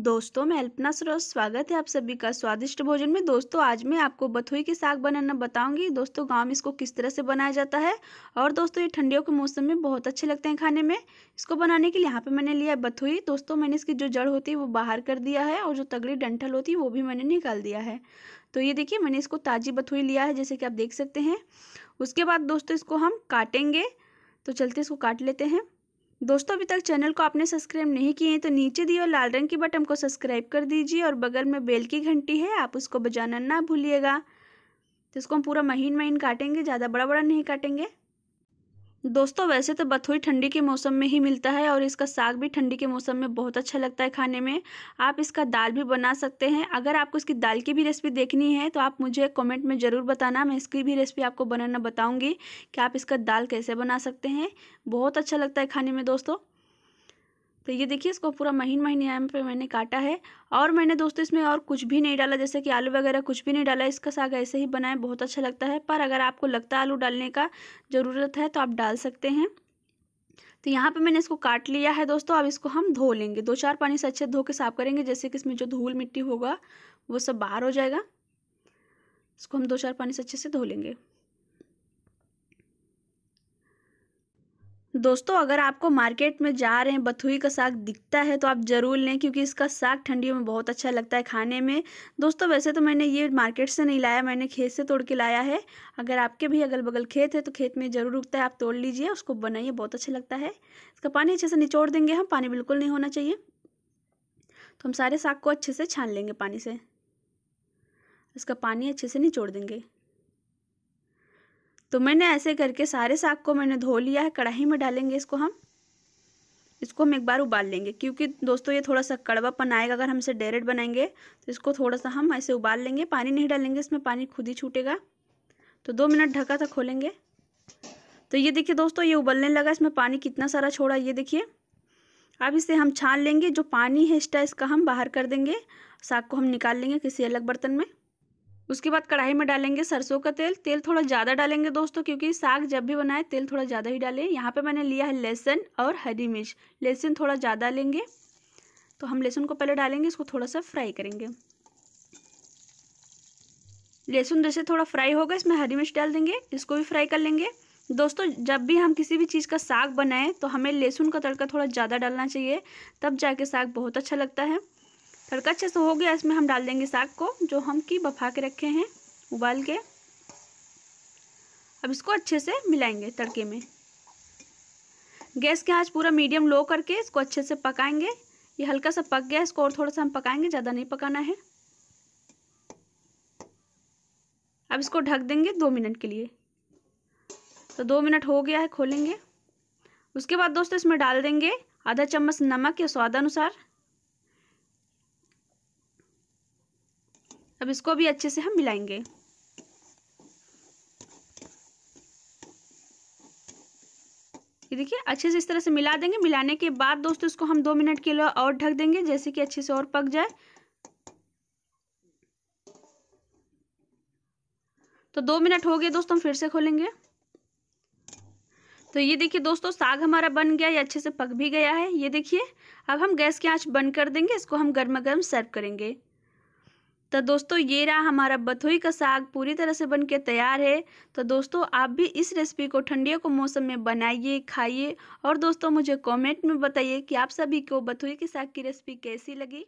दोस्तों मैं अल्पना सरोज स्वागत है आप सभी का स्वादिष्ट भोजन में दोस्तों आज मैं आपको बथुई के साग बनाना बताऊंगी दोस्तों गांव में इसको किस तरह से बनाया जाता है और दोस्तों ये ठंडियों के मौसम में बहुत अच्छे लगते हैं खाने में इसको बनाने के लिए यहाँ पे मैंने लिया है बथुई दोस्तों मैंने इसकी जो जड़ होती है वो बाहर कर दिया है और जो तगड़ी डंठल होती है वो भी मैंने निकाल दिया है तो ये देखिए मैंने इसको ताज़ी बथुई लिया है जैसे कि आप देख सकते हैं उसके बाद दोस्तों इसको हम काटेंगे तो चलते इसको काट लेते हैं दोस्तों अभी तक चैनल को आपने सब्सक्राइब नहीं किए हैं तो नीचे दिए लाल रंग की बटन को सब्सक्राइब कर दीजिए और बगल में बेल की घंटी है आप उसको बजाना ना भूलिएगा तो इसको हम पूरा महीन महीन काटेंगे ज़्यादा बड़ा बड़ा नहीं काटेंगे दोस्तों वैसे तो बथुई ठंडी के मौसम में ही मिलता है और इसका साग भी ठंडी के मौसम में बहुत अच्छा लगता है खाने में आप इसका दाल भी बना सकते हैं अगर आपको इसकी दाल की भी रेसिपी देखनी है तो आप मुझे कमेंट में ज़रूर बताना मैं इसकी भी रेसिपी आपको बनाना बताऊंगी कि आप इसका दाल कैसे बना सकते हैं बहुत अच्छा लगता है खाने में दोस्तों तो ये देखिए इसको पूरा महीन महीन यहाँ पे मैंने काटा है और मैंने दोस्तों इसमें और कुछ भी नहीं डाला जैसे कि आलू वगैरह कुछ भी नहीं डाला इसका साग ऐसे ही बनाए बहुत अच्छा लगता है पर अगर आपको लगता आलू डालने का ज़रूरत है तो आप डाल सकते हैं तो यहाँ पे मैंने इसको काट लिया है दोस्तों अब इसको हम धो लेंगे दो चार पानी से अच्छे धो के साफ़ करेंगे जैसे कि इसमें जो धूल मिट्टी होगा वो सब बाहर हो जाएगा इसको हम दो चार पानी से अच्छे से धो लेंगे दोस्तों अगर आपको मार्केट में जा रहे हैं बथुई का साग दिखता है तो आप ज़रूर लें क्योंकि इसका साग ठंडियों में बहुत अच्छा लगता है खाने में दोस्तों वैसे तो मैंने ये मार्केट से नहीं लाया मैंने खेत से तोड़ के लाया है अगर आपके भी अगल बगल खेत है तो खेत में ज़रूर उगता है आप तोड़ लीजिए उसको बनाइए बहुत अच्छा लगता है इसका पानी अच्छे से निचोड़ देंगे हम पानी बिल्कुल नहीं होना चाहिए तो हम सारे साग को अच्छे से छान लेंगे पानी से इसका पानी अच्छे से निचोड़ देंगे तो मैंने ऐसे करके सारे साग को मैंने धो लिया है कढ़ाई में डालेंगे इसको हम इसको हम एक बार उबाल लेंगे क्योंकि दोस्तों ये थोड़ा सा कड़वापन आएगा अगर हम इसे डायरेक्ट बनाएंगे तो इसको थोड़ा सा हम ऐसे उबाल लेंगे पानी नहीं डालेंगे इसमें पानी खुद ही छूटेगा तो दो मिनट ढका था खोलेंगे तो ये देखिए दोस्तों ये उबलने लगा इसमें पानी कितना सारा छोड़ा ये देखिए अब इसे हम छान लेंगे जो पानी है इसका इसका हम बाहर कर देंगे साग को हम निकाल लेंगे किसी अलग बर्तन में उसके बाद कढ़ाई में डालेंगे सरसों का तेल तेल थोड़ा ज़्यादा डालेंगे दोस्तों क्योंकि साग जब भी बनाए तेल थोड़ा ज़्यादा ही डालें यहाँ पे मैंने लिया है लहसुन और हरी मिर्च लहसुन थोड़ा ज़्यादा लेंगे तो हम लहसुन को पहले डालेंगे इसको थोड़ा सा फ्राई करेंगे लहसुन जैसे थोड़ा फ्राई होगा इसमें हरी मिर्च डाल देंगे इसको भी फ्राई कर लेंगे दोस्तों जब भी हम किसी भी चीज़ का साग बनाएं तो हमें लहसुन का तड़का थोड़ा ज़्यादा डालना चाहिए तब जाके साग बहुत अच्छा लगता है तड़का अच्छे से हो गया इसमें हम डाल देंगे साग को जो हम की बफा के रखे हैं उबाल के अब इसको अच्छे से मिलाएंगे तड़के में गैस के आँच पूरा मीडियम लो करके इसको अच्छे से पकाएंगे ये हल्का सा पक गया इसको और थोड़ा सा हम पकाएंगे ज़्यादा नहीं पकाना है अब इसको ढक देंगे दो मिनट के लिए तो दो मिनट हो गया है खोलेंगे उसके बाद दोस्तों इसमें डाल देंगे आधा चम्मच नमक या स्वादानुसार अब इसको भी अच्छे से हम मिलाएंगे ये देखिए अच्छे से इस तरह से मिला देंगे मिलाने के बाद दोस्तों इसको हम दो मिनट के लिए और ढक देंगे जैसे कि अच्छे से और पक जाए तो दो मिनट हो गए दोस्तों हम फिर से खोलेंगे तो ये देखिए दोस्तों साग हमारा बन गया ये अच्छे से पक भी गया है ये देखिए अब हम गैस की आंच बंद कर देंगे इसको हम गर्मा गर्म सर्व करेंगे तो दोस्तों ये रहा हमारा बथुई का साग पूरी तरह से बनके तैयार है तो दोस्तों आप भी इस रेसिपी को ठंडियों को मौसम में बनाइए खाइए और दोस्तों मुझे कमेंट में बताइए कि आप सभी को बथुई के साग की रेसिपी कैसी लगी